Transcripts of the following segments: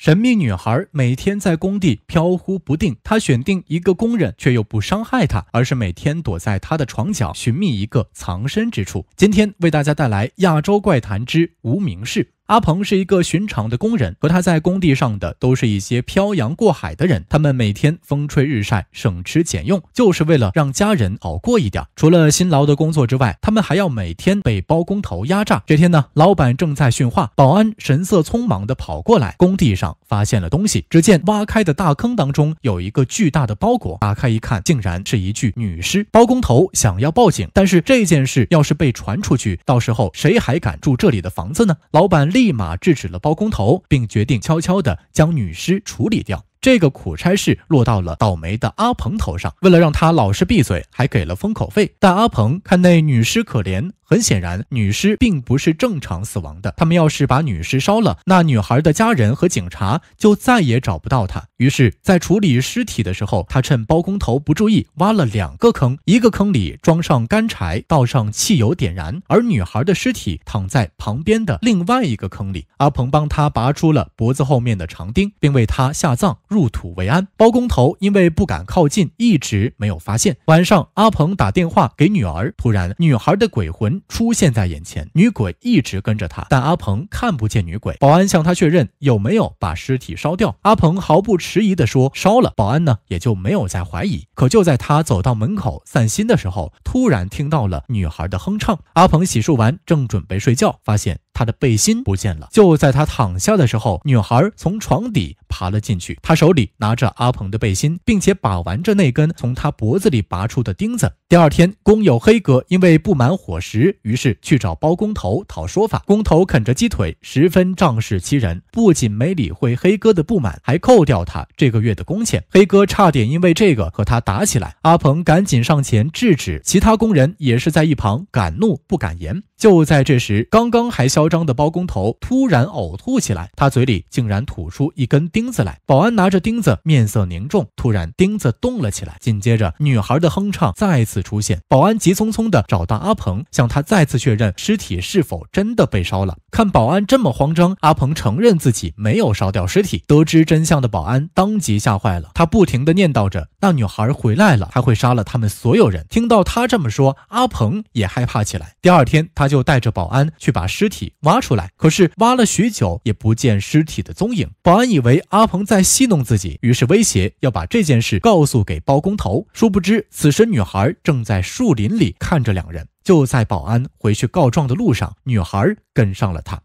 神秘女孩每天在工地飘忽不定，她选定一个工人，却又不伤害他，而是每天躲在他的床角，寻觅一个藏身之处。今天为大家带来《亚洲怪谈之无名氏》。阿鹏是一个寻常的工人，和他在工地上的都是一些漂洋过海的人。他们每天风吹日晒，省吃俭用，就是为了让家人熬过一点。除了辛劳的工作之外，他们还要每天被包工头压榨。这天呢，老板正在训话，保安神色匆忙的跑过来，工地上发现了东西。只见挖开的大坑当中有一个巨大的包裹，打开一看，竟然是一具女尸。包工头想要报警，但是这件事要是被传出去，到时候谁还敢住这里的房子呢？老板。立马制止了包工头，并决定悄悄地将女尸处理掉。这个苦差事落到了倒霉的阿鹏头上。为了让他老实闭嘴，还给了封口费。但阿鹏看那女尸可怜，很显然女尸并不是正常死亡的。他们要是把女尸烧了，那女孩的家人和警察就再也找不到她。于是，在处理尸体的时候，他趁包工头不注意，挖了两个坑，一个坑里装上干柴，倒上汽油点燃，而女孩的尸体躺在旁边的另外一个坑里。阿鹏帮他拔出了脖子后面的长钉，并为他下葬。入土为安，包工头因为不敢靠近，一直没有发现。晚上，阿鹏打电话给女儿，突然，女孩的鬼魂出现在眼前，女鬼一直跟着他，但阿鹏看不见女鬼。保安向他确认有没有把尸体烧掉，阿鹏毫不迟疑的说烧了，保安呢也就没有再怀疑。可就在他走到门口散心的时候，突然听到了女孩的哼唱。阿鹏洗漱完，正准备睡觉，发现。他的背心不见了。就在他躺下的时候，女孩从床底爬了进去，她手里拿着阿鹏的背心，并且把玩着那根从他脖子里拔出的钉子。第二天，工友黑哥因为不满伙食，于是去找包工头讨说法。工头啃着鸡腿，十分仗势欺人，不仅没理会黑哥的不满，还扣掉他这个月的工钱。黑哥差点因为这个和他打起来。阿鹏赶紧上前制止，其他工人也是在一旁敢怒不敢言。就在这时，刚刚还消。张的包工头突然呕吐起来，他嘴里竟然吐出一根钉子来。保安拿着钉子，面色凝重。突然，钉子动了起来，紧接着，女孩的哼唱再次出现。保安急匆匆地找到阿鹏，向他再次确认尸体是否真的被烧了。看保安这么慌张，阿鹏承认自己没有烧掉尸体。得知真相的保安当即吓坏了，他不停地念叨着：“那女孩回来了，还会杀了他们所有人。”听到他这么说，阿鹏也害怕起来。第二天，他就带着保安去把尸体。挖出来，可是挖了许久也不见尸体的踪影。保安以为阿鹏在戏弄自己，于是威胁要把这件事告诉给包工头。殊不知，此时女孩正在树林里看着两人。就在保安回去告状的路上，女孩跟上了他。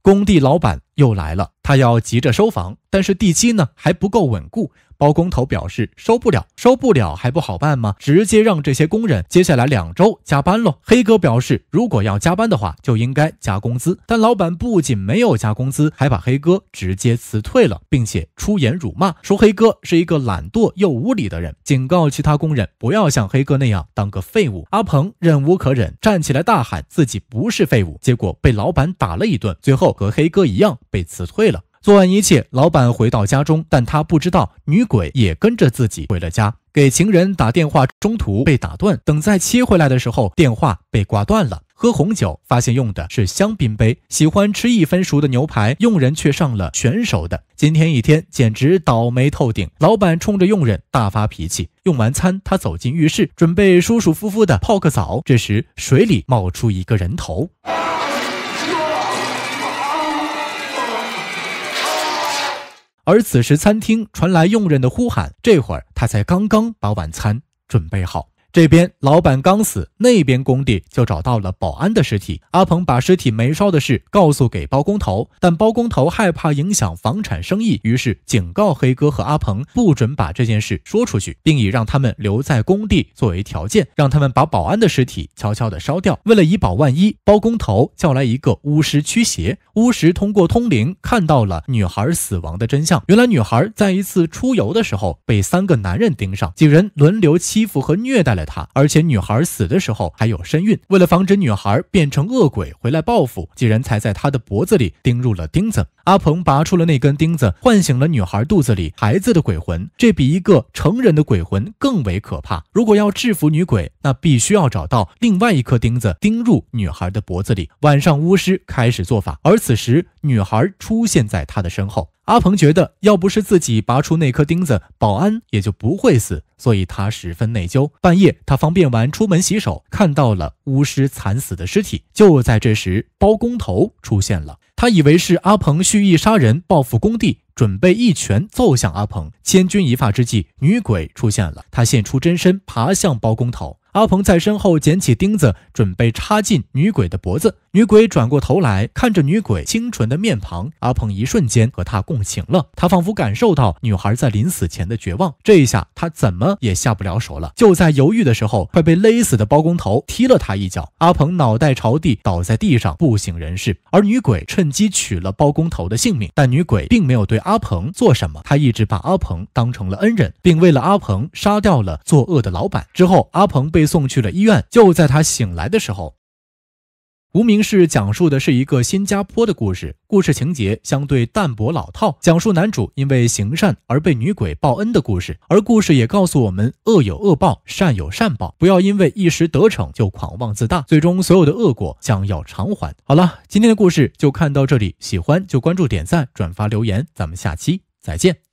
工地老板又来了，他要急着收房，但是地基呢还不够稳固。包工头表示收不了，收不了还不好办吗？直接让这些工人接下来两周加班喽。黑哥表示，如果要加班的话，就应该加工资。但老板不仅没有加工资，还把黑哥直接辞退了，并且出言辱骂，说黑哥是一个懒惰又无理的人，警告其他工人不要像黑哥那样当个废物。阿鹏忍无可忍，站起来大喊自己不是废物，结果被老板打了一顿，最后和黑哥一样被辞退了。做完一切，老板回到家中，但他不知道女鬼也跟着自己回了家。给情人打电话，中途被打断。等再切回来的时候，电话被挂断了。喝红酒，发现用的是香槟杯。喜欢吃一分熟的牛排，佣人却上了全熟的。今天一天简直倒霉透顶。老板冲着佣人大发脾气。用完餐，他走进浴室，准备舒舒服服的泡个澡。这时，水里冒出一个人头。而此时，餐厅传来佣人的呼喊。这会儿，他才刚刚把晚餐准备好。这边老板刚死，那边工地就找到了保安的尸体。阿鹏把尸体没烧的事告诉给包工头，但包工头害怕影响房产生意，于是警告黑哥和阿鹏不准把这件事说出去，并以让他们留在工地作为条件，让他们把保安的尸体悄悄的烧掉。为了以保万一，包工头叫来一个巫师驱邪。巫师通过通灵看到了女孩死亡的真相。原来女孩在一次出游的时候被三个男人盯上，几人轮流欺负和虐待了。而且女孩死的时候还有身孕，为了防止女孩变成恶鬼回来报复，几人才在她的脖子里钉入了钉子。阿鹏拔出了那根钉子，唤醒了女孩肚子里孩子的鬼魂，这比一个成人的鬼魂更为可怕。如果要制服女鬼，那必须要找到另外一颗钉子钉入女孩的脖子里。晚上，巫师开始做法，而此时女孩出现在他的身后。阿鹏觉得，要不是自己拔出那颗钉子，保安也就不会死，所以他十分内疚。半夜，他方便完出门洗手，看到了巫师惨死的尸体。就在这时，包工头出现了，他以为是阿鹏蓄意杀人报复工地，准备一拳揍向阿鹏。千钧一发之际，女鬼出现了，她现出真身，爬向包工头。阿鹏在身后捡起钉子，准备插进女鬼的脖子。女鬼转过头来看着女鬼清纯的面庞，阿鹏一瞬间和她共情了。他仿佛感受到女孩在临死前的绝望。这一下他怎么也下不了手了。就在犹豫的时候，快被勒死的包工头踢了他一脚。阿鹏脑袋朝地倒在地上，不省人事。而女鬼趁机取了包工头的性命。但女鬼并没有对阿鹏做什么，她一直把阿鹏当成了恩人，并为了阿鹏杀掉了作恶的老板。之后，阿鹏被。被送去了医院。就在他醒来的时候，无名氏讲述的是一个新加坡的故事，故事情节相对淡薄老套，讲述男主因为行善而被女鬼报恩的故事。而故事也告诉我们，恶有恶报，善有善报，不要因为一时得逞就狂妄自大，最终所有的恶果将要偿还。好了，今天的故事就看到这里，喜欢就关注、点赞、转发、留言，咱们下期再见。